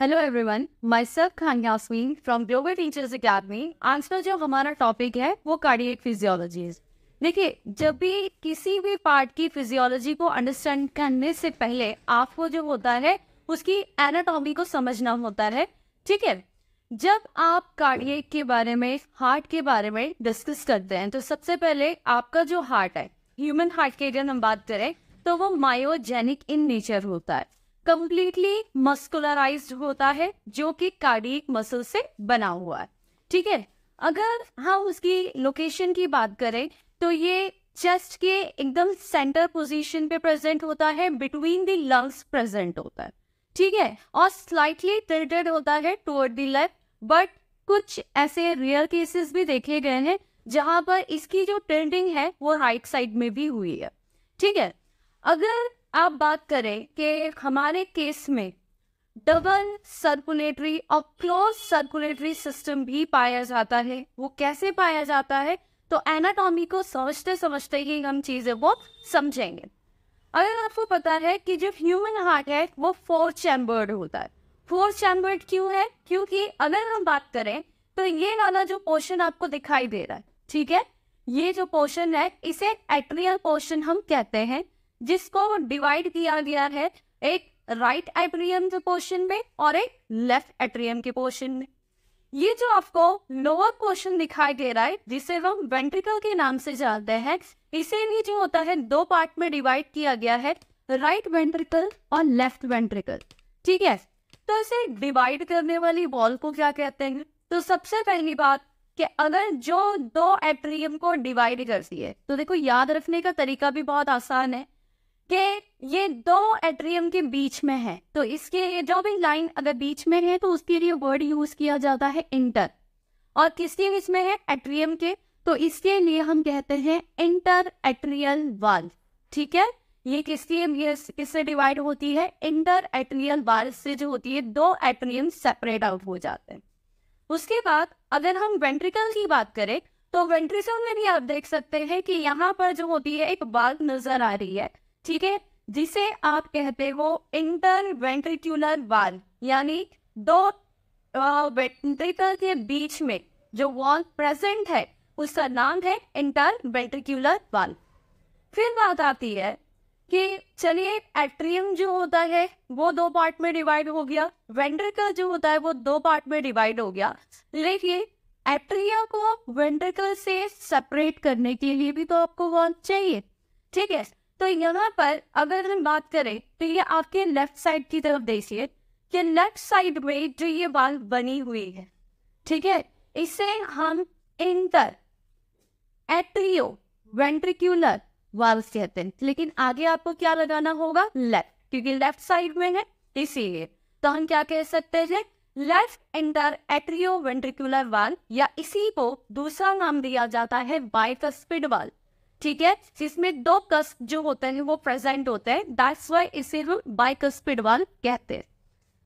hello everyone myself Khan Yasmeen from global teachers academy आज का जो हमारा टॉपिक है वो कार्डियक फिजियोलॉजीज देखिए जब भी किसी भी पार्ट की फिजियोलॉजी को अंडरस्टैंड करने से पहले आपको जो होता है उसकी एनाटॉमी को समझना होता है ठीक है जब आप कार्डियक के बारे में हार्ट के बारे में डिस्कस करते हैं तो सबसे पहले आपका जो हार्ट है ह्यूमन हार्ट की अगर हम बात करें तो वो मायोजेनिक इन नेचर होता है कंप्लीटली मस्कुलराइज होता है जो कि कार्डिक मसल से बना हुआ है ठीक है अगर हम उसकी लोकेशन की बात करें तो ये चेस्ट के एकदम सेंटर पोजीशन पे प्रेजेंट होता है बिटवीन द लंग्स प्रेजेंट होता है ठीक है और स्लाइटली टिल्टेड होता है टुवर्ड द लेफ्ट बट कुछ ऐसे रियल केसेस भी देखे गए हैं जहां पर इसकी जो टिल्टिंग है वो राइट right साइड में भी हुई है ठीक है अगर आप बात करें कि हमारे केस में डबल सर्कुलेटरी और क्लोज सर्कुलेटरी सिस्टम भी पाया जाता है वो कैसे पाया जाता है तो एनाटॉमी को समझते समझते ही हम चीज़ें वो समझेंगे अगर आपको पता है कि जो ह्यूमन हार्ट है वो फोर चैम्बर्ड होता है फोर चैम्बर्ड क्यों है क्योंकि अगर हम बात करें तो ये वाला जो पोर्शन आपको दिखाई दे रहा है ठीक है ये जो पोर्शन है इसे एट्रियल पोर्शन हम कहते हैं जिसको डिवाइड किया गया है एक राइट एट्रियम के पोर्शन में और एक लेफ्ट एट्रियम के पोर्शन में ये जो आपको लोअर पोर्शन दिखाई दे रहा है जिसे हम वेंट्रिकल के नाम से जानते हैं इसे भी जो होता है दो पार्ट में डिवाइड किया गया है राइट वेंट्रिकल और लेफ्ट वेंट्रिकल ठीक है तो इसे डिवाइड करने वाली बॉल को क्या कहते हैं तो सबसे पहली बात कि अगर जो दो एट्रियम को डिवाइड करती है तो देखो याद रखने का तरीका भी बहुत आसान है कि ये दो एट्रियम के बीच में है तो इसके जो भी लाइन अगर बीच में है तो उसके लिए वर्ड यूज किया जाता है इंटर और किसके इसमें है एट्रियम के तो इसके लिए हम कहते हैं इंटर एट्रियल वाल ठीक है ये किसके किससे डिवाइड होती है इंटर एट्रियल वाल से जो होती है दो एट्रियम सेपरेट आउट हो जाते हैं उसके बाद अगर हम वेंट्रिकल की बात करें तो वेंट्रिकल में भी आप देख सकते हैं कि यहाँ पर जो होती है एक बाल नजर आ रही है ठीक है जिसे आप कहते हो इंटर वेंट्रिक्यूलर वाल यानी दो वेंट्रिकल के बीच में जो वॉल प्रेजेंट है उसका नाम है इंटर वेंट्रिक्यूलर वाल फिर बात आती है कि चलिए एट्रियम जो होता है वो दो पार्ट में डिवाइड हो गया वेंट्रिकल जो होता है वो दो पार्ट में डिवाइड हो गया लेकिन एट्रिया को वेंट्रिकल से सेपरेट करने के लिए भी तो आपको वॉल चाहिए ठीक है तो यहाँ पर अगर हम बात करें तो ये आपके लेफ्ट साइड की तरफ देखिए कि लेफ्ट साइड में जो ये बाल बनी हुई है ठीक है इसे हम इंटर एट्रियो वेंट्रिक्यूलर वाल्स कहते हैं लेकिन आगे आपको क्या लगाना होगा लेफ्ट क्योंकि लेफ्ट साइड में है इसीलिए तो हम क्या कह सकते हैं लेफ्ट इंटर एट्रियो वेंट्रिकुलर वाल या इसी को दूसरा नाम दिया जाता है बाइकस्पिड वाल ठीक है इसमें दो कस्ट जो होते हैं वो प्रेजेंट होते हैं दैट्स वाई इसे हम बाइकस्पिड वाल कहते हैं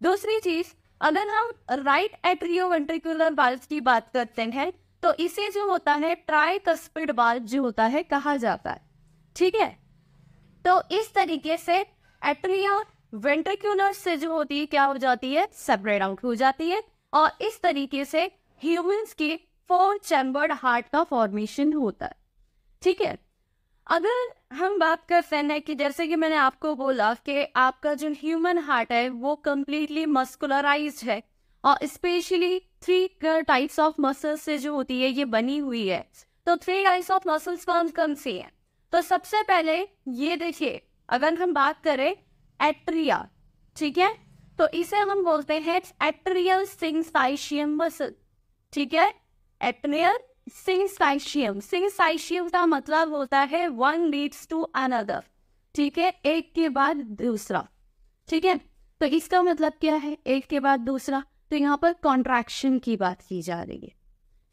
दूसरी चीज अगर हम राइट एट्रियो वेंट्रिकुलर वाल्व की बात करते हैं तो इसे जो होता है ट्राई कस्पिड वाल्व जो होता है कहा जाता है ठीक है तो इस तरीके से एट्रियो वेंट्रिकुलर से जो होती है क्या हो जाती है सेपरेट आउट हो जाती है और इस तरीके से ह्यूमंस के फोर चैम्बर्ड हार्ट का फॉर्मेशन होता है ठीक है अगर हम बात करते हैं कि जैसे कि मैंने आपको बोला कि आपका जो ह्यूमन हार्ट है वो कम्प्लीटली मस्कुलराइज है और specially three types of muscles से जो होती है ये बनी हुई है तो थ्री टाइप्स ऑफ मसल्स कौन कौन सी है तो सबसे पहले ये देखिए अगर हम बात करें एट्रिया ठीक है तो इसे हम बोलते हैं एट्रियल सिंसाइशियम मसल ठीक है एट्रियल सिंसाइशियम सिंसाइशियम का मतलब होता है वन लीड्स टू अनदर ठीक है एक के बाद दूसरा ठीक है तो इसका मतलब क्या है एक के बाद दूसरा तो यहाँ पर कॉन्ट्रैक्शन की बात की जा रही है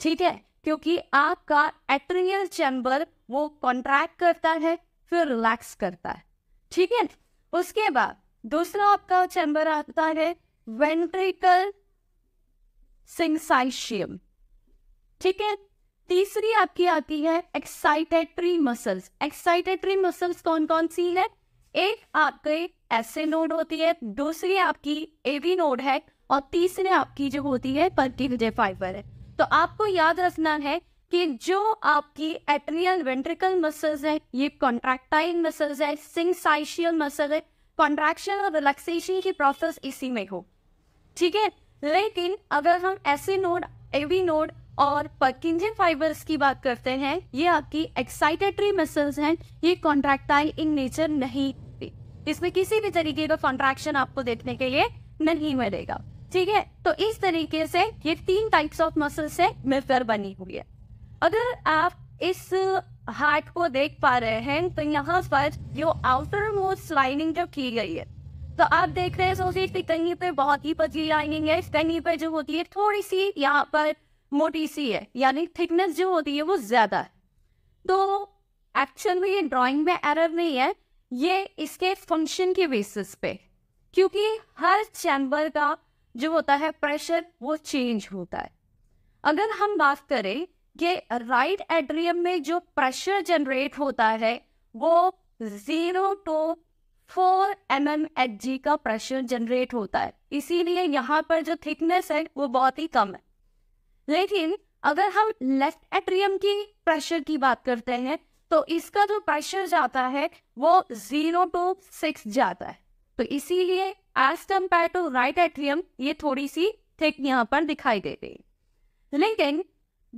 ठीक है क्योंकि आपका एट्रियल चैम्बर वो कॉन्ट्रैक्ट करता है फिर रिलैक्स करता है ठीक है उसके बाद दूसरा आपका चैम्बर आता है वेंट्रिकल सिंसाइशियम ठीक है तीसरी आपकी आती है एक्साइटेटरी मसल्स एक्साइटेटरी मसल्स कौन कौन सी है एक आपके ऐसे नोड होती है दूसरी आपकी एवी नोड है और तीसरी आपकी जो होती है विजय फाइबर है तो आपको याद रखना है कि जो आपकी एट्रियल वेंट्रिकल मसल्स है ये कॉन्ट्रैक्टाइल मसल्स है सिंगसाइशियल मसल है कॉन्ट्रैक्शन और रिलैक्सेशन की प्रोसेस इसी में हो ठीक है लेकिन अगर हम ऐसे नोड एवी नोड और पर्किंजन फाइबर्स की बात करते हैं ये आपकी एक्साइटेटरी मसल्स हैं ये कॉन्ट्रैक्टाइल इन नेचर नहीं इसमें किसी भी तरीके का कॉन्ट्रैक्शन आपको देखने के लिए नहीं मिलेगा ठीक है तो इस तरीके से ये तीन टाइप्स ऑफ मसल से मिलकर बनी हुई है अगर आप इस हार्ट को देख पा रहे हैं तो यहाँ पर जो आउटर मोस्ट लाइनिंग जो की गई है तो आप देख रहे हैं सोचिए कहीं पे बहुत ही पतली लाइनिंग है कहीं पे जो होती है थोड़ी सी यहाँ पर मोटी सी है यानी थिकनेस जो होती है वो ज्यादा है तो एक्चुअल में ये ड्राइंग में एरर नहीं है ये इसके फंक्शन के बेसिस पे क्योंकि हर चैम्बर का जो होता है प्रेशर वो चेंज होता है अगर हम बात करें कि राइट एड्रियम में जो प्रेशर जनरेट होता है वो zero to four M M H G का प्रेशर जनरेट होता है इसीलिए यहाँ पर जो थिकनेस है वो बहुत ही कम है लेकिन अगर हम लेफ्ट एट्रियम की प्रेशर की बात करते हैं तो इसका जो प्रेशर जाता है वो जीरो टू सिक्स जाता है तो इसीलिए as compared to right atrium ये थोड़ी सी थिक यहाँ पर दिखाई देती है लेकिन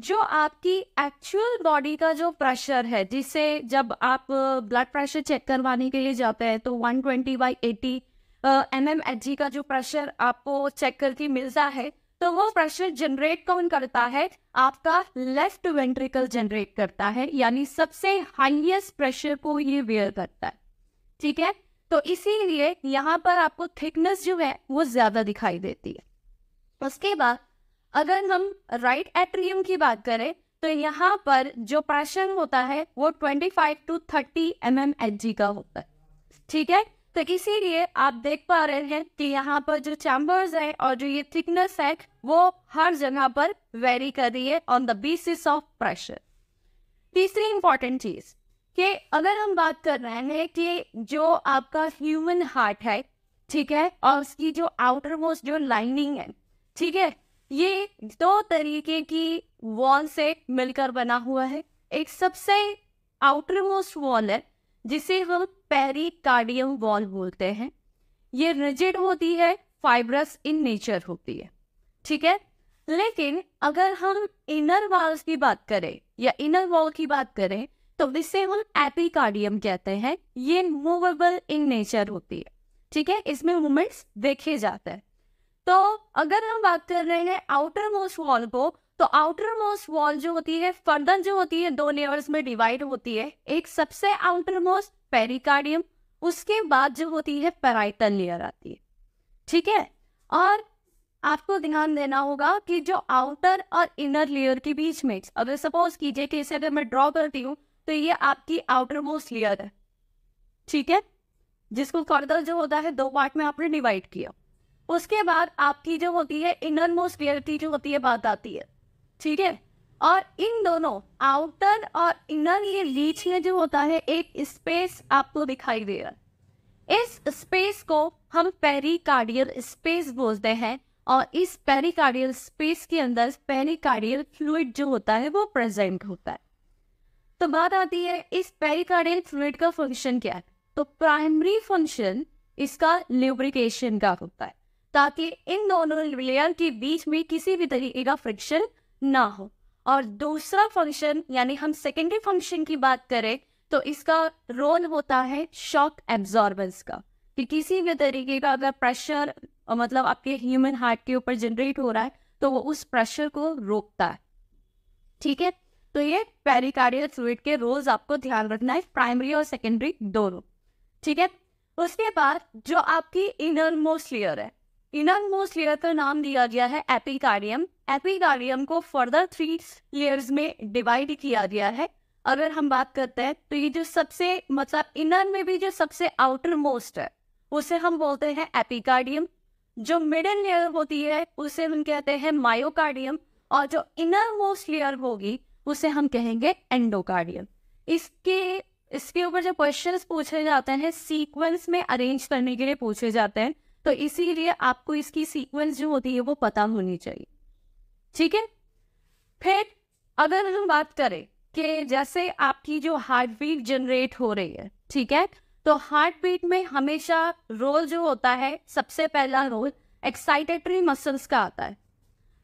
जो आपकी एक्चुअल बॉडी का जो प्रेशर है जिसे जब आप ब्लड प्रेशर चेक करवाने के लिए जाते हैं तो 120 twenty by eighty M M H G का जो प्रेशर आपको चेक करके मिलता है तो वो प्रेशर जनरेट कौन करता है आपका लेफ्ट वेंट्रिकल जनरेट करता है यानी सबसे हाइएस्ट प्रेशर को ये वेयर करता है ठीक है तो इसीलिए यहाँ पर आपको थिकनेस जो है वो ज्यादा दिखाई देती है उसके बाद अगर हम राइट right एट्रियम की बात करें तो यहाँ पर जो प्रेशर होता है वो 25 to thirty M M H का होता है ठीक है तो इसीलिए आप देख पा रहे हैं कि यहाँ पर जो चैम्बर्स है और जो ये थिकनेस है वो हर जगह पर वेरी कर रही है on the basis of pressure तीसरी इंपॉर्टेंट चीज कि अगर हम बात कर रहे हैं कि जो आपका ह्यूमन हार्ट है ठीक है और उसकी जो आउटर मोस्ट जो लाइनिंग है ठीक है ये दो तरीके की वॉल से मिलकर बना हुआ है एक सबसे आउटर मोस्ट वॉल है जिसे हम पेरिकार्डियम वॉल बोलते हैं ये रिजिड होती है फाइब्रस इन नेचर होती है ठीक है लेकिन अगर हम इनर वॉल्स की बात करें या इनर वॉल की बात करें तो इसे हम एपिकार्डियम कहते हैं ये मूवेबल इन नेचर होती है ठीक है इसमें मूवमेंट्स देखे जाते हैं तो अगर हम बात कर रहे हैं आउटर मोस्ट वॉल को तो आउटर मोस्ट वॉल जो होती है फर्दर जो होती है दो लेयर्स में डिवाइड होती है एक सबसे आउटर मोस्ट पेरिकार्डियम उसके बाद जो होती है पेराइटल लेयर आती है ठीक है और आपको ध्यान देना होगा कि जो आउटर और इनर लेयर के बीच में अगर सपोज कीजिए कि इसे अगर मैं ड्रॉ करती हूँ तो ये आपकी आउटर मोस्ट लेयर है ठीक है जिसको फर्दर जो होता है दो पार्ट में आपने डिवाइड किया उसके बाद आपकी जो होती है इनर मोस्ट लेयर की जो होती है बात आती है ठीक है और इन दोनों आउटर और इनर ये लीच में जो होता है एक स्पेस आपको दिखाई दे रहा है इस स्पेस को हम पेरिकार्डियल स्पेस बोलते हैं और इस पेरिकार्डियल स्पेस के अंदर पेरिकार्डियल फ्लूड जो होता है वो प्रेजेंट होता है तो बात आती है इस पेरिकार्डियल फ्लूड का फंक्शन क्या है तो प्राइमरी फंक्शन इसका ल्यूब्रिकेशन का होता है ताकि इन दोनों लेयर के बीच में किसी भी तरीके का फ्रिक्शन ना हो और दूसरा फंक्शन यानी हम सेकेंडरी फंक्शन की बात करें तो इसका रोल होता है शॉक एब्जॉर्बेंस का कि किसी भी तरीके का अगर प्रेशर मतलब आपके ह्यूमन हार्ट के ऊपर जनरेट हो रहा है तो वो उस प्रेशर को रोकता है ठीक है तो ये पेरिकार्डियल फ्लूड के रोल्स आपको ध्यान रखना है प्राइमरी और सेकेंडरी दोनों ठीक है उसके बाद जो आपकी इनर मोस्ट लेयर है इनर मोस्ट लेयर का नाम दिया गया है एपिकार्डियम एपिगालियम को फर्दर थ्री लेयर्स में डिवाइड किया गया है अगर हम बात करते हैं तो ये जो सबसे मतलब इनर में भी जो सबसे आउटर मोस्ट है उसे हम बोलते हैं एपिकार्डियम जो मिडिल लेयर होती है उसे हम कहते हैं मायोकार्डियम और जो इनर मोस्ट लेयर होगी उसे हम कहेंगे एंडोकार्डियम इसके इसके ऊपर जो क्वेश्चन पूछे जाते हैं सीक्वेंस में अरेंज करने के लिए पूछे जाते हैं तो इसीलिए आपको इसकी सीक्वेंस जो होती है वो पता होनी चाहिए ठीक है फिर अगर हम बात करें कि जैसे आपकी जो हार्ट बीट जनरेट हो रही है ठीक है तो हार्ट बीट में हमेशा रोल जो होता है सबसे पहला रोल एक्साइटेटरी मसल्स का आता है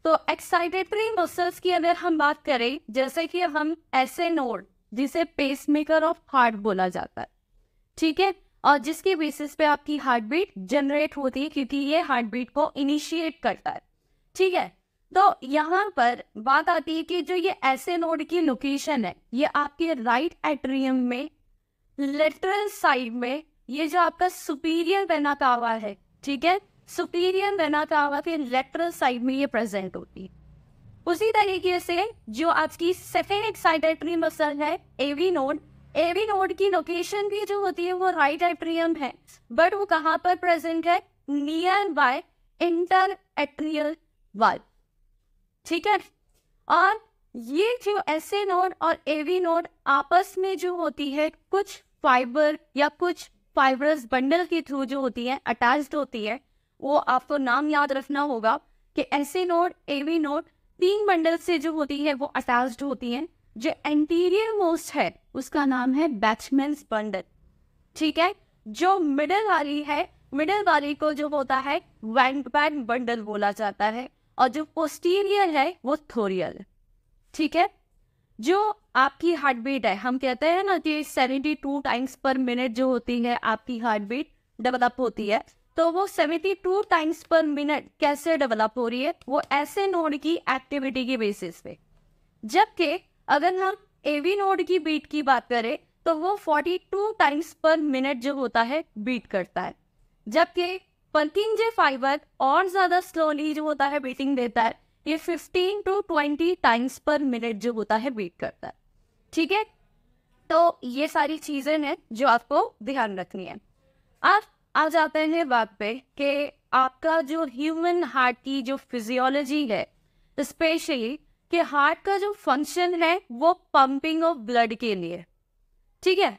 तो एक्साइटेटरी मसल्स की अगर हम बात करें जैसे कि हम ऐसे नोड जिसे पेसमेकर ऑफ हार्ट बोला जाता है ठीक है और जिसके बेसिस पे आपकी हार्ट बीट जनरेट होती है क्योंकि ये हार्ट बीट को इनिशिएट करता है ठीक है तो यहाँ पर बात आती है कि जो ये ऐसे नोड की लोकेशन है ये आपके राइट एट्रियम में लेटरल साइड में ये जो आपका सुपीरियर वेना कावा है ठीक है सुपीरियर वेना के लेटरल साइड में ये प्रेजेंट होती है उसी तरीके से जो आपकी सेफेनिक साइड एट्री मसल है एवी नोड एवी नोड की लोकेशन भी जो होती है वो राइट एट्रियम है बट वो कहाँ पर प्रेजेंट है नियर बाय इंटर एट्रियल वाल ठीक है और ये जो एस ए नोड और एवी नोड आपस में जो होती है कुछ फाइबर या कुछ फाइबरस बंडल के थ्रू जो होती है अटैच्ड होती है वो आपको नाम याद रखना होगा कि S A node AV node तीन बंडल से जो होती है वो अटैच्ड होती है जो एंटीरियर मोस्ट है उसका नाम है बैट्समैन बंडल ठीक है जो मिडल वाली है मिडल वाली को जो होता है वैंग बंडल बोला जाता है और जो पोस्टीरियर है वो थोरियल ठीक है जो आपकी हार्ट बीट है हम कहते हैं ना कि seventy two times per minute जो होती है आपकी हार्ट बीट डेवलप होती है तो वो seventy two times per minute कैसे डेवलप हो रही है वो ऐसे नोड की एक्टिविटी के बेसिस पे जबकि अगर हम एवी नोड की बीट की बात करें तो वो forty two times per minute जो होता है बीट करता है जबकि जे फाइबर और ज्यादा स्लोली जो होता है बीटिंग देता है ये 15 टू 20 टाइम्स पर मिनट जो होता है बीट करता है ठीक है तो ये सारी चीजें हैं जो आपको ध्यान रखनी है अब आ जाते हैं बात पे कि आपका जो ह्यूमन हार्ट की जो फिजियोलॉजी है स्पेशली कि हार्ट का जो फंक्शन है वो पंपिंग ऑफ ब्लड के लिए ठीक है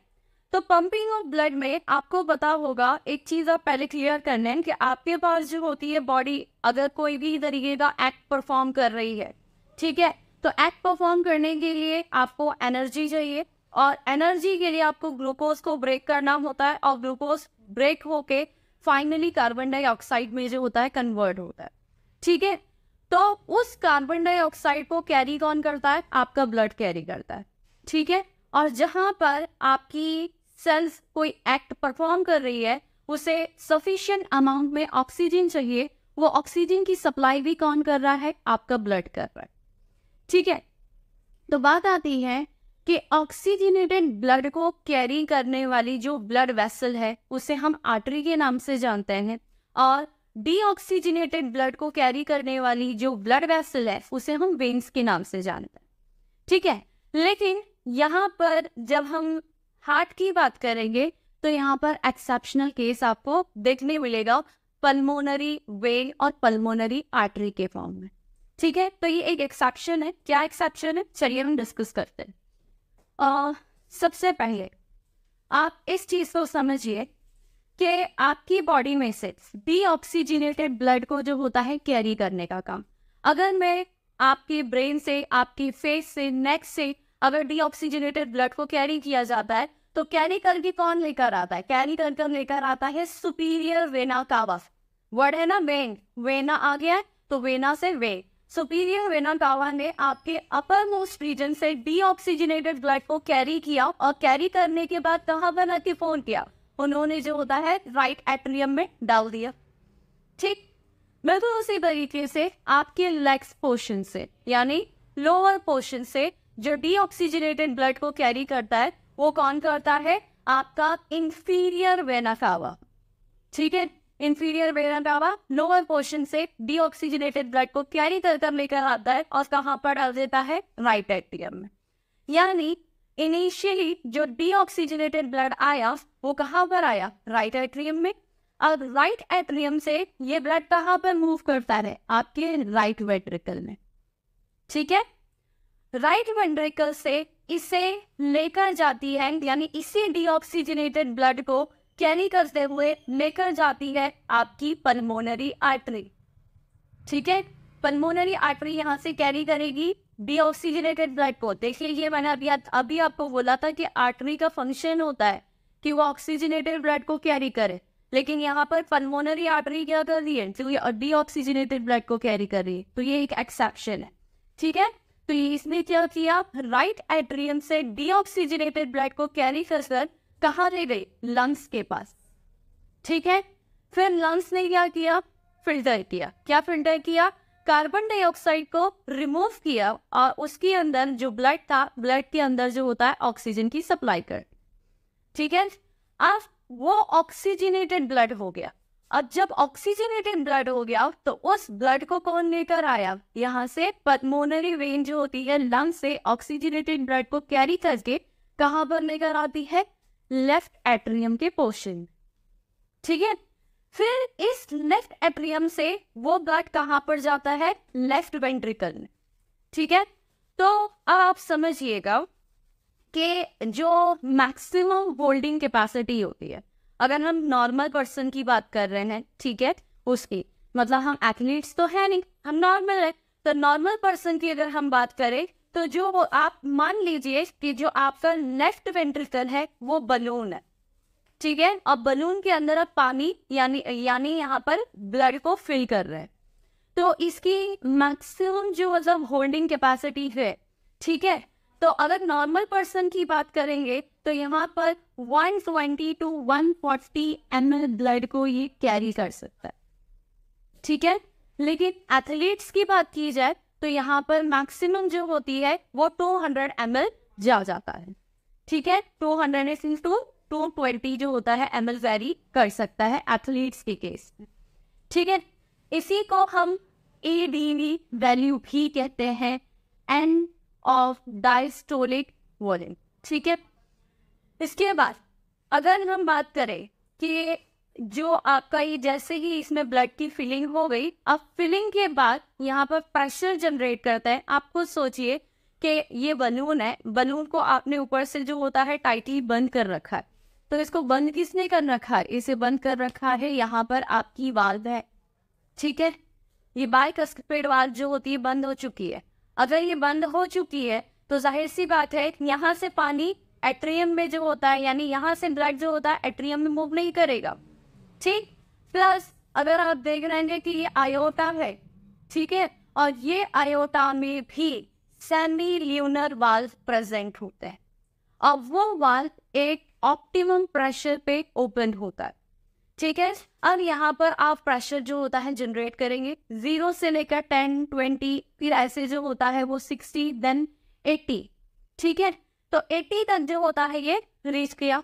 तो पंपिंग ऑफ ब्लड में आपको पता होगा एक चीज आप पहले क्लियर करना है कि आपके पास जो होती है बॉडी अगर कोई भी तरीके का एक्ट परफॉर्म कर रही है ठीक है तो एक्ट परफॉर्म करने के लिए आपको एनर्जी चाहिए और एनर्जी के लिए आपको ग्लूकोज को ब्रेक करना होता है और ग्लूकोज ब्रेक होके फाइनली कार्बन डाइऑक्साइड में जो होता है कन्वर्ट होता है ठीक है तो उस कार्बन डाइऑक्साइड को कैरी कौन करता है आपका ब्लड कैरी करता है ठीक है और जहां पर आपकी सेल्स कोई एक्ट परफॉर्म कर रही है उसे सफिशियंट अमाउंट में ऑक्सीजन चाहिए वो ऑक्सीजन की सप्लाई भी कौन कर रहा है आपका ब्लड कर रहा है ठीक है तो बात आती है कि ऑक्सीजनेटेड ब्लड को कैरी करने वाली जो ब्लड वेसल है उसे हम आर्टरी के नाम से जानते हैं और डीऑक्सीजनेटेड ब्लड को कैरी करने वाली जो ब्लड वेसल है उसे हम वेन्स के नाम से जानते हैं ठीक है लेकिन यहाँ पर जब हम हार्ट की बात करेंगे तो यहाँ पर एक्सेप्शनल केस आपको देखने मिलेगा पल्मोनरी वेन और पल्मोनरी आर्टरी के फॉर्म में ठीक है तो ये एक एक्सेप्शन है क्या एक्सेप्शन है चलिए हम डिस्कस करते हैं uh, सबसे पहले आप इस चीज को समझिए कि आपकी बॉडी में से डी ऑक्सीजनेटेड ब्लड को जो होता है कैरी करने का काम अगर मैं आपके ब्रेन से आपकी फेस से नेक से अगर डी ऑक्सीजनेटेड ब्लड को कैरी किया जाता है तो कैरी करके कौन लेकर आता है कैरी कर लेकर आता है सुपीरियर वेना कावा वर्ड है ना वेन वेना आ गया तो वेना से वे सुपीरियर वेना कावा ने आपके अपर मोस्ट रीजन से डीऑक्सीजनेटेड ब्लड को कैरी किया और कैरी करने के बाद कहा बना के फोन किया उन्होंने जो होता है राइट एट्रियम में डाल दिया ठीक बिल्कुल तो उसी तरीके से आपके लेग्स पोर्शन से यानी लोअर पोर्शन से जो डीऑक्सीजनेटेड ब्लड को कैरी करता है वो कौन करता है आपका इंफीरियर वेना कावा ठीक है inferior vena cava lower portion से डीऑक्सीजनेटेड ब्लड को कैरी कर कर लेकर आता है और कहाँ पर डाल देता है राइट एक्टियम में यानी इनिशियली जो डीऑक्सीजनेटेड ब्लड आया वो कहां पर आया राइट एट्रियम में अब राइट एट्रियम से ये ब्लड कहां पर मूव करता है आपके राइट वेंट्रिकल में ठीक है राइट वेंट्रिकल से इसे लेकर जाती है यानी इसी डीऑक्सीजनेटेड ब्लड को कैरी करते हुए लेकर जाती है आपकी पल्मोनरी आर्टरी ठीक है पल्मोनरी आर्टरी यहाँ से कैरी करेगी डीऑक्सीजनेटेड ब्लड को देखिए ये मैंने अभी अभी आपको बोला था कि आर्टरी का फंक्शन होता है कि वो ऑक्सीजनेटेड ब्लड को कैरी करे लेकिन यहाँ पर पल्मोनरी आर्टरी क्या कर रही है तो ये ब्लड को कैरी कर रही है तो ये एक एक्सेप्शन है ठीक है तो इसने क्या किया राइट एट्रियम से डीऑक्सीजनेटेड ब्लड को कैरी कर सर ले गई लंग्स के पास ठीक है फिर लंग्स ने क्या किया फिल्टर किया क्या फिल्टर किया कार्बन डाइऑक्साइड को रिमूव किया और उसके अंदर जो ब्लड था ब्लड के अंदर जो होता है ऑक्सीजन की सप्लाई कर ठीक है अब वो ऑक्सीजनेटेड ब्लड हो गया अब जब ऑक्सीजनेटेड ब्लड हो गया तो उस ब्लड को कौन लेकर आया यहाँ से पदमोनरी वेन जो होती है लंग से ऑक्सीजनेटेड ब्लड को कैरी करके कहाँ पर लेकर आती है लेफ्ट एट्रियम के पोर्शन ठीक है फिर इस लेफ्ट एट्रियम से वो ब्लड कहाँ पर जाता है लेफ्ट वेंट्रिकल में ठीक है तो अब आप समझिएगा कि जो मैक्सिमम होल्डिंग कैपेसिटी होती है अगर हम नॉर्मल पर्सन की बात कर रहे हैं ठीक है उसकी मतलब हम एथलीट्स तो है नहीं हम नॉर्मल है तो नॉर्मल पर्सन की अगर हम बात करें तो जो वो आप मान लीजिए कि जो आपका लेफ्ट वेंट्रिकल है वो बलून है ठीक है और बलून के अंदर आप पानी यानी यानी यहाँ पर ब्लड को फिल कर रहे हैं तो इसकी मैक्सिमम जो मतलब होल्डिंग कैपेसिटी है ठीक है तो अगर नॉर्मल पर्सन की बात करेंगे तो यहाँ पर 120 टू वन फोर्टी ब्लड को ये कैरी कर सकता है ठीक है लेकिन एथलीट्स की बात की जाए तो यहाँ पर मैक्सिमम जो होती है वो 200 हंड्रेड एम जा जाता है ठीक है 200 हंड्रेड टू टू ट्वेंटी जो होता है एम एल वेरी कर सकता है एथलीट्स के केस ठीक है इसी को हम ए डी वैल्यू भी कहते हैं एंड ऑफ डाइस्टोलिक वॉल्यूम ठीक है इसके बाद अगर हम बात करें कि जो आपका ये जैसे ही इसमें ब्लड की फिलिंग हो गई अब फिलिंग के बाद यहाँ पर प्रेशर जनरेट करता है आप खुद सोचिए कि ये बलून है बलून को आपने ऊपर से जो होता है टाइटली बंद कर रखा है तो इसको बंद किसने कर रखा है इसे बंद कर रखा है यहाँ पर आपकी वाल्व है ठीक है ये बाइक वाल्व जो होती है बंद हो चुकी है अगर ये बंद हो चुकी है तो जाहिर सी बात है यहाँ से पानी एट्रियम में जो होता है यानी यहाँ से ब्लड जो होता है एट्रियम में मूव नहीं करेगा ठीक प्लस अगर आप देख रहे हैं कि ये आयोटा है ठीक है और ये आयोटा में भी सेमी ल्यूनर वाल्व प्रेजेंट होते हैं और वो वाल्व एक ऑप्टिमम प्रेशर पे ओपन होता है ठीक है अब यहाँ पर आप प्रेशर जो होता है जनरेट करेंगे जीरो से लेकर टेन ट्वेंटी फिर ऐसे जो होता है वो सिक्सटी देन एट्टी ठीक है तो एट्टी तक जो होता है ये रीच किया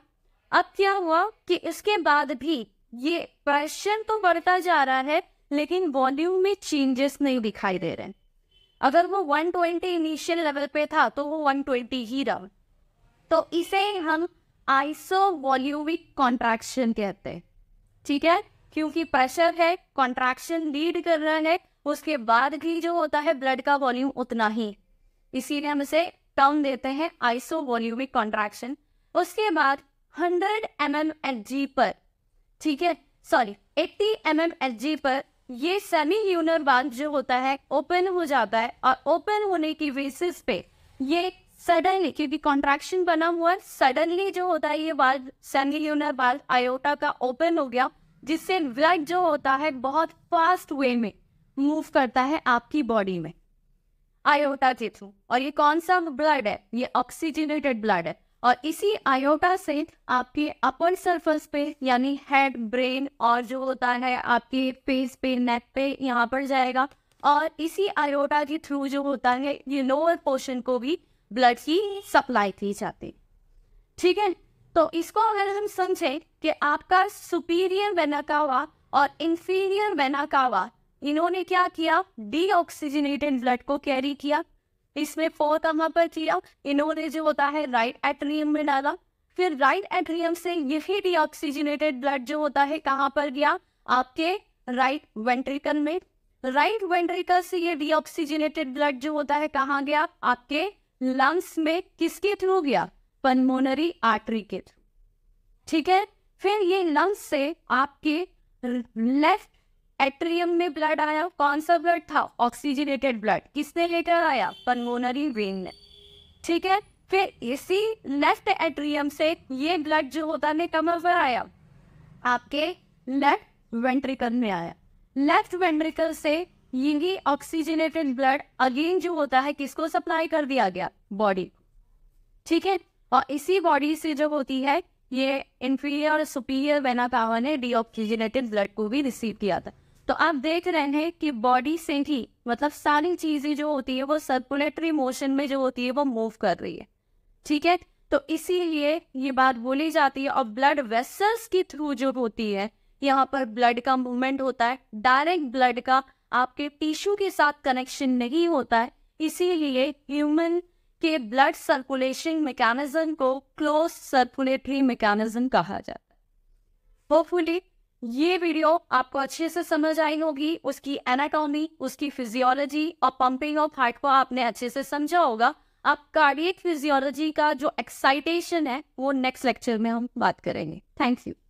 अब क्या हुआ कि इसके बाद भी ये प्रेशर तो बढ़ता जा रहा है लेकिन वॉल्यूम में चेंजेस नहीं दिखाई दे रहे अगर वो 120 इनिशियल लेवल पे था तो वो 120 ही रहा तो इसे हम आइसो वॉल्यूमिक कॉन्ट्रैक्शन कहते हैं ठीक है क्योंकि प्रेशर है कॉन्ट्रैक्शन लीड कर रहा है उसके बाद भी जो होता है ब्लड का वॉल्यूम उतना ही इसीलिए हम इसे टर्म देते हैं आइसो वॉल्यूमिक कॉन्ट्रैक्शन उसके बाद 100 एम एम एच जी पर ठीक है sorry 80 M M H G पर ये सेमी यूनर बांध जो होता है ओपन हो जाता है और ओपन होने की बेसिस पे ये सडनली क्योंकि कॉन्ट्रैक्शन बना हुआ है सडनली जो होता है ये बाल सेमिल्यूनर बाल आयोटा का ओपन हो गया जिससे ब्लड जो होता है बहुत फास्ट वे में मूव करता है आपकी बॉडी में आयोटा के थ्रू और ये कौन सा ब्लड है ये ऑक्सीजनेटेड ब्लड है और इसी आयोटा से आपके अपर सरफेस पे यानी हेड ब्रेन और जो होता है आपके फेस पे नेक पे यहाँ पर जाएगा और इसी आयोटा के थ्रू जो होता है ये लोअर पोर्शन को भी ब्लड की सप्लाई की जाती ठीक है तो इसको अगर हम समझे कि आपका सुपीरियर वेनाकावा और इंफीरियर वेनाकावा इन्होंने क्या किया डीऑक्सीजनेटेड ब्लड को कैरी किया इसमें फोर्थ अमा पर किया इन्होंने जो होता है राइट एट्रियम में डाला फिर राइट एट्रियम से यही डीऑक्सीजनेटेड ब्लड जो होता है कहां पर गया आपके राइट वेंट्रिकल में राइट वेंट्रिकल से ये डीऑक्सीजनेटेड ब्लड जो होता है कहाँ गया आपके लंग्स में किसके थ्रू गया पनमोनरी आर्टरी के थ्रू ठीक है फिर ये लंग्स से आपके लेफ्ट एट्रियम में ब्लड आया कौन सा ब्लड था ऑक्सीजनेटेड ब्लड किसने लेकर आया पनमोनरी वेन ने ठीक है फिर इसी लेफ्ट एट्रियम से ये ब्लड जो होता है कमर पर आया आपके लेफ्ट वेंट्रिकल में आया लेफ्ट वेंट्रिकल से यही ऑक्सीजनेटेड ब्लड अगेन जो होता है किसको सप्लाई कर दिया गया बॉडी ठीक है और इसी बॉडी से जो होती है ये इंफीरियर और सुपीरियर वेना पावर ने ऑक्सीजनेटेड ब्लड को भी रिसीव किया था तो आप देख रहे हैं कि बॉडी से ही मतलब सारी चीजें जो होती है वो सर्कुलेटरी मोशन में जो होती है वो मूव कर रही है ठीक है तो इसीलिए ये बात बोली जाती है और ब्लड वेसल्स के थ्रू जो होती है यहाँ पर ब्लड का मूवमेंट होता है डायरेक्ट ब्लड का आपके टिश्यू के साथ कनेक्शन नहीं होता है इसीलिए ह्यूमन के ब्लड सर्कुलेशन मैकेनिज्म को क्लोज सर्कुलेटरी मैकेनिज्म कहा जाता है होपफुली ये वीडियो आपको अच्छे से समझ आई होगी उसकी एनाटॉमी उसकी फिजियोलॉजी और पंपिंग ऑफ हार्ट को आपने अच्छे से समझा होगा अब कार्डियक फिजियोलॉजी का जो एक्साइटेशन है वो नेक्स्ट लेक्चर में हम बात करेंगे थैंक यू